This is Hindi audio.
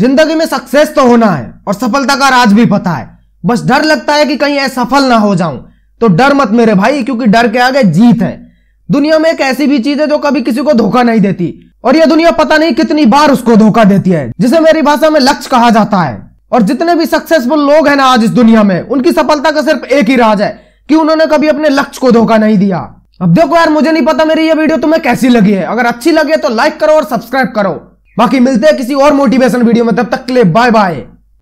जिंदगी में सक्सेस तो होना है और सफलता का राज भी पता है बस डर लगता है कि कहीं असफल ना हो जाऊं तो डर मत मेरे भाई क्योंकि डर के आगे जीत है दुनिया में एक ऐसी भी चीज है जो कभी किसी को धोखा नहीं देती और यह दुनिया पता नहीं कितनी बार उसको धोखा देती है जिसे मेरी भाषा में लक्ष्य कहा जाता है और जितने भी सक्सेसफुल लोग हैं ना आज इस दुनिया में उनकी सफलता का सिर्फ एक ही राज है कि उन्होंने कभी अपने लक्ष्य को धोखा नहीं दिया अब देखो यार मुझे नहीं पता मेरी ये वीडियो तुम्हें कैसी लगी है अगर अच्छी लगी है तो लाइक करो और सब्सक्राइब करो बाकी मिलते हैं किसी और मोटिवेशन वीडियो में तब तक के लिए बाय बाय